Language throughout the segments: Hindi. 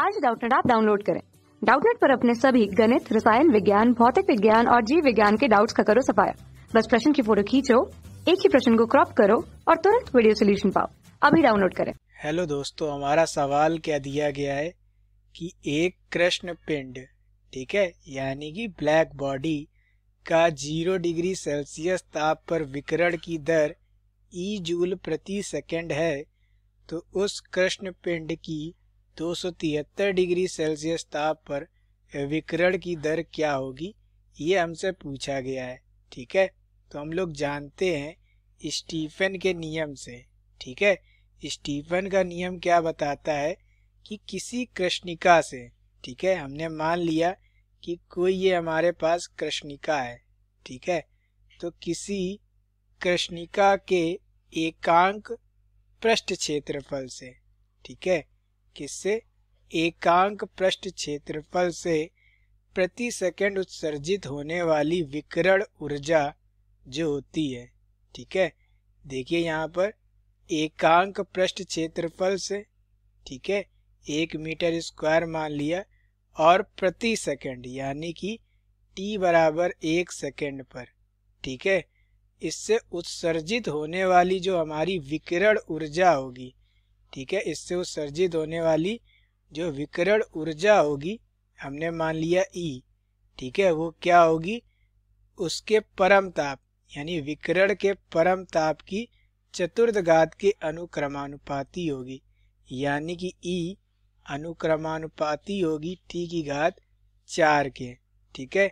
आज डाउटनेट आप डाउनलोड करें डाउटनेट पर अपने सभी गणित रसायन विज्ञान भौतिक विज्ञान और जीव विज्ञान के डाउट्स का करो सफाया बस प्रश्न की फोटो खींचो एक ही प्रश्न को क्रॉप करो और तुरंत वीडियो सोल्यूशन पाओ अभी डाउनलोड करें हेलो दोस्तों हमारा सवाल क्या दिया गया है कि एक कृष्ण पिंड ठीक है यानी कि ब्लैक बॉडी का जीरो डिग्री सेल्सियस ताप पर विकरण की दर ई e जूल प्रति सेकंड है तो उस कृष्ण पिंड की 273 डिग्री सेल्सियस ताप पर विकरण की दर क्या होगी ये हमसे पूछा गया है ठीक है तो हम लोग जानते हैं स्टीफन के नियम से ठीक है स्टीफन का नियम क्या बताता है कि किसी कृष्णिका से ठीक है हमने मान लिया कि कोई ये हमारे पास कृष्णिका है ठीक है तो किसी कृष्णिका के एकांक पृष्ठ क्षेत्रफल से ठीक है किससे एकांक पृष्ठ क्षेत्रफल से प्रति सेकंड उत्सर्जित होने वाली विकरण ऊर्जा जो होती है ठीक है देखिए यहाँ पर एकांक पृष्ठ क्षेत्रफल से ठीक है एक मीटर स्क्वायर मान लिया और प्रति सेकंड यानी कि टी बराबर एक सेकंड पर ठीक है इससे उत्सर्जित होने वाली जो हमारी विकिरण ऊर्जा होगी ठीक है इससे उत्सर्जित होने वाली जो विकरण ऊर्जा होगी हमने मान लिया ई e, ठीक है वो क्या होगी उसके परम ताप यानी विकरण के परम ताप की चतुर्थ घात के अनुक्रमानुपाती होगी यानी कि ई e अनुक्रमानुपाती होगी टी की घात चार के ठीक है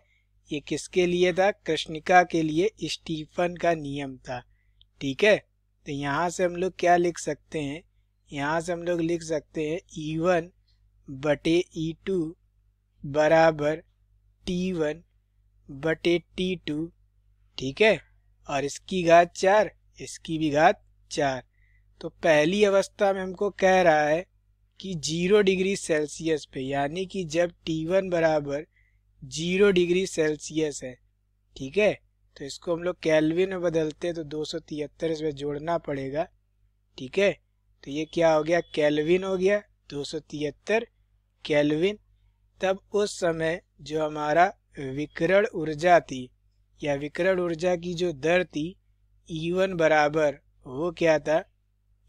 ये किसके लिए था कृष्णिका के लिए स्टीफन का नियम था ठीक है तो यहाँ से हम लोग क्या लिख सकते हैं यहाँ से हम लोग लिख सकते हैं ई e वन बटे ई e टू बराबर टी वन बटे टी टू ठीक है और इसकी घात चार इसकी भी घात चार तो पहली अवस्था में हमको कह रहा है कि जीरो डिग्री सेल्सियस पे यानी कि जब टी वन बराबर जीरो डिग्री सेल्सियस है ठीक है तो इसको हम लोग कैलविन में बदलते हैं तो दो सौ तिहत्तर इसमें जोड़ना पड़ेगा ठीक है तो ये क्या हो गया कैलविन हो गया दो सौ तिहत्तर कैलविन तब उस समय जो हमारा विकरण ऊर्जा थी या विकरण ऊर्जा की जो दर थी e वन बराबर वो क्या था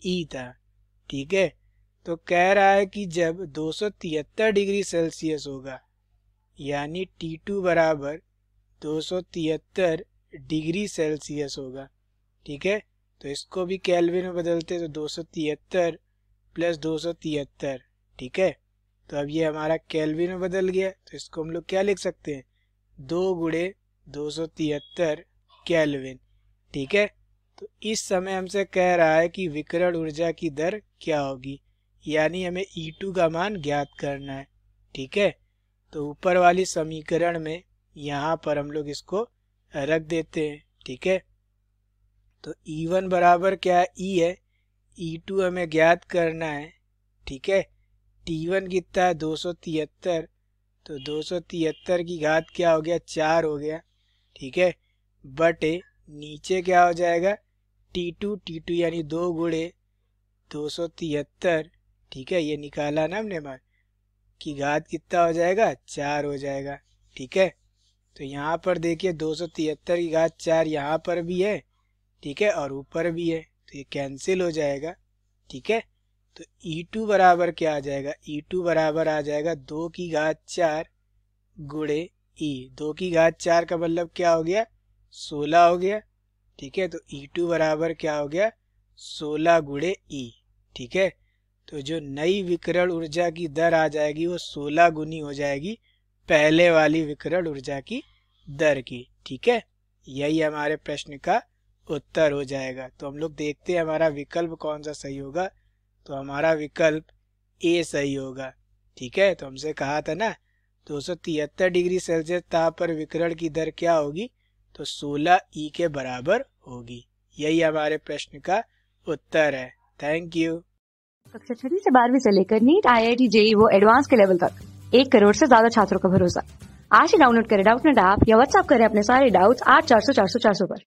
ई e था ठीक है तो कह रहा है कि जब दो डिग्री सेल्सियस होगा यानी टी टू बराबर दो डिग्री सेल्सियस होगा ठीक है तो इसको भी कैलविन में बदलते तो दो सौ तिहत्तर प्लस दो सौ तिहत्तर ठीक है तो अब ये हमारा कैलविन में बदल गया तो इसको हम लोग क्या लिख सकते हैं दो गुड़े दो सौ तिहत्तर कैलविन ठीक है तो इस समय हमसे कह रहा है कि विकरण ऊर्जा की दर क्या होगी यानी हमें E2 का मान ज्ञात करना है ठीक है तो ऊपर वाली समीकरण में यहाँ पर हम लोग इसको रख देते हैं ठीक है तो ई e वन बराबर क्या e है ई है ई टू हमें ज्ञात करना है ठीक है टी वन कितना है दो सौ तिहत्तर तो दो सौ तिहत्तर की घात क्या हो गया चार हो गया ठीक है बटे नीचे क्या हो जाएगा टी टू टी टू यानी दो गुड़े दो सौ तिहत्तर ठीक है ये निकाला ना हमने मान की घात कितना हो जाएगा चार हो जाएगा ठीक है तो यहाँ पर देखिए दो सौ तिहत्तर की घात चार यहाँ पर भी है ठीक है और ऊपर भी है तो ये कैंसिल हो जाएगा ठीक है तो ई e टू बराबर क्या आ जाएगा ई e टू बराबर आ जाएगा दो की घात चार गुड़े ई e। दो की घात चार का मतलब क्या हो गया सोलह हो गया ठीक है तो ई टू बराबर क्या हो गया सोलह गुड़े ई ठीक है तो जो नई विकरण ऊर्जा की दर आ जाएगी वो सोलह गुनी हो जाएगी पहले वाली विकरण ऊर्जा की दर की ठीक है यही हमारे प्रश्न का उत्तर हो जाएगा तो हम लोग देखते हैं हमारा विकल्प कौन सा सही होगा तो हमारा विकल्प ए सही होगा ठीक है तो हमसे कहा था ना दो डिग्री सेल्सियस ताप पर विकरण की दर क्या होगी तो 16 ई e के बराबर होगी यही हमारे प्रश्न का उत्तर है थैंक यू कक्षा छठी से बारहवीं से लेकर NEET I I T JEE वो एडवांस के लेवल तक एक करोड़ से ज्यादा छात्रों का भरोसा आज ही डाउनलोड करें डाउट नेट ऐप या व्हाट्सअप करें अपने सारे डाउट्स आठ चार सौ चार सौ चार सौ पर